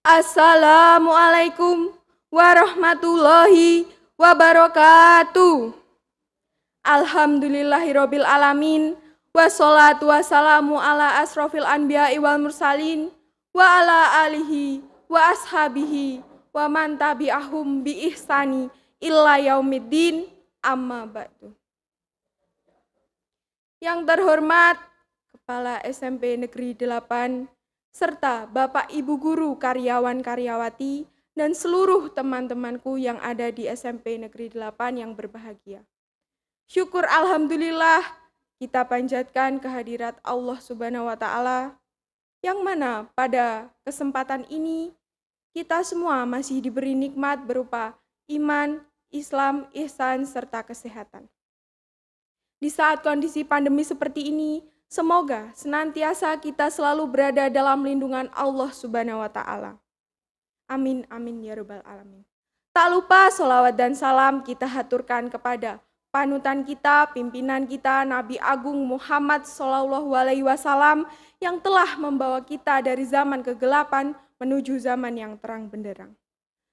Assalamualaikum warahmatullahi wabarakatuh. Alhamdulillahirabbil alamin wassalatu wassalamu ala asrofil anbiya wal mursalin wa ala alihi wa ashabihi wa man tabi'ahum bi ihsani illa yaumiddin amma ba'du. Yang terhormat Kepala SMP Negeri 8 serta Bapak Ibu Guru karyawan-karyawati dan seluruh teman-temanku yang ada di SMP Negeri 8 yang berbahagia. Syukur Alhamdulillah kita panjatkan kehadirat Allah Subhanahu wa Ta'ala, yang mana pada kesempatan ini kita semua masih diberi nikmat berupa iman, Islam, ihsan, serta kesehatan. Di saat kondisi pandemi seperti ini, Semoga senantiasa kita selalu berada dalam lindungan Allah Subhanahu wa taala. Amin amin ya rabbal alamin. Tak lupa sholawat dan salam kita haturkan kepada panutan kita, pimpinan kita Nabi Agung Muhammad Sallallahu alaihi wasallam yang telah membawa kita dari zaman kegelapan menuju zaman yang terang benderang.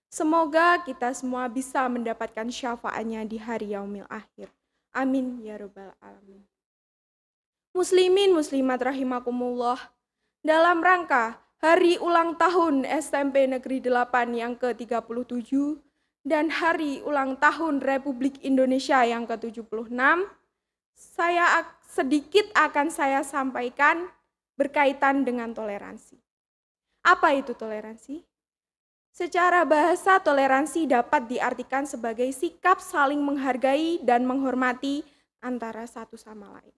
Semoga kita semua bisa mendapatkan syafaatnya di hari yaumil akhir. Amin ya rabbal alamin. Muslimin muslimat rahimakumullah. Dalam rangka Hari Ulang Tahun SMP Negeri 8 yang ke-37 dan Hari Ulang Tahun Republik Indonesia yang ke-76, saya sedikit akan saya sampaikan berkaitan dengan toleransi. Apa itu toleransi? Secara bahasa, toleransi dapat diartikan sebagai sikap saling menghargai dan menghormati antara satu sama lain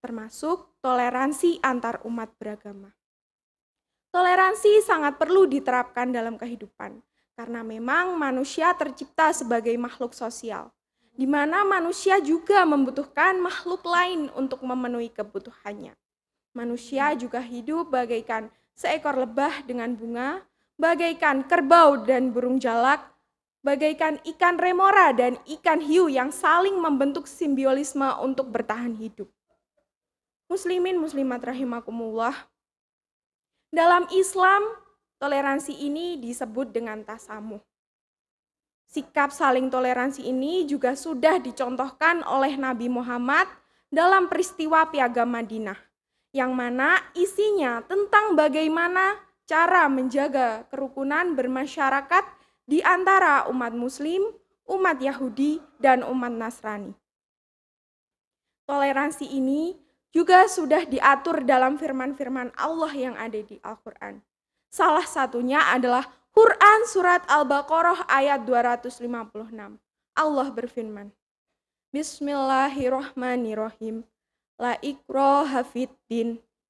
termasuk toleransi antar umat beragama. Toleransi sangat perlu diterapkan dalam kehidupan, karena memang manusia tercipta sebagai makhluk sosial, di mana manusia juga membutuhkan makhluk lain untuk memenuhi kebutuhannya. Manusia juga hidup bagaikan seekor lebah dengan bunga, bagaikan kerbau dan burung jalak, bagaikan ikan remora dan ikan hiu yang saling membentuk simbiolisme untuk bertahan hidup. Muslimin muslimat rahimakumullah. Dalam Islam, toleransi ini disebut dengan tasamuh. Sikap saling toleransi ini juga sudah dicontohkan oleh Nabi Muhammad dalam peristiwa Piagam Madinah, yang mana isinya tentang bagaimana cara menjaga kerukunan bermasyarakat di antara umat Muslim, umat Yahudi, dan umat Nasrani. Toleransi ini juga sudah diatur dalam firman-firman Allah yang ada di Al-Quran. Salah satunya adalah Quran Surat Al-Baqarah ayat 256. Allah berfirman, Bismillahirrohmanirrohim, la ikroha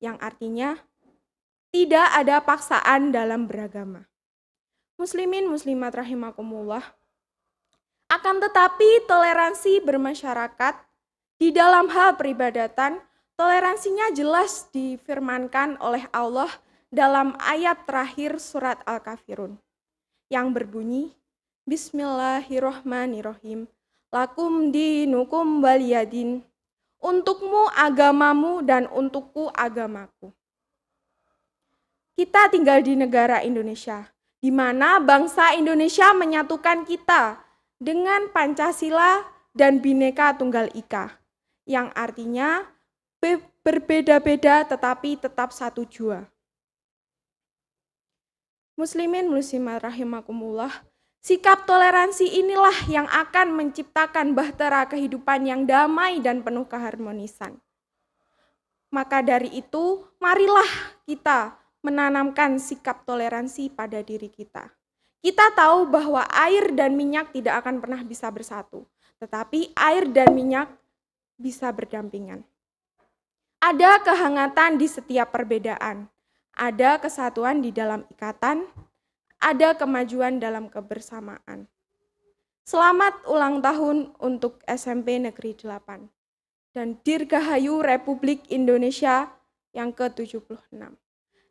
yang artinya tidak ada paksaan dalam beragama. Muslimin muslimat rahimakumullah, akan tetapi toleransi bermasyarakat di dalam hal peribadatan Toleransinya jelas difirmankan oleh Allah dalam ayat terakhir surat Al-Kafirun yang berbunyi Bismillahirrohmanirrohim Lakum dinukum baliyadin Untukmu agamamu dan untukku agamaku. Kita tinggal di negara Indonesia, di mana bangsa Indonesia menyatukan kita dengan Pancasila dan Bhinneka Tunggal Ika, yang artinya berbeda-beda tetapi tetap satu jua. Muslimin muslimat rahimakumullah, sikap toleransi inilah yang akan menciptakan bahtera kehidupan yang damai dan penuh keharmonisan. Maka dari itu, marilah kita menanamkan sikap toleransi pada diri kita. Kita tahu bahwa air dan minyak tidak akan pernah bisa bersatu, tetapi air dan minyak bisa berdampingan. Ada kehangatan di setiap perbedaan, ada kesatuan di dalam ikatan, ada kemajuan dalam kebersamaan. Selamat ulang tahun untuk SMP Negeri 8 dan Dirgahayu Republik Indonesia yang ke-76.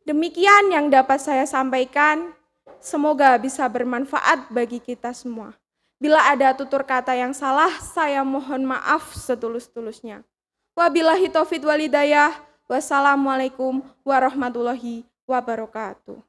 Demikian yang dapat saya sampaikan. Semoga bisa bermanfaat bagi kita semua. Bila ada tutur kata yang salah, saya mohon maaf setulus-tulusnya. Wabillahi taufiq walidayah. Wassalamualaikum warahmatullahi wabarakatuh.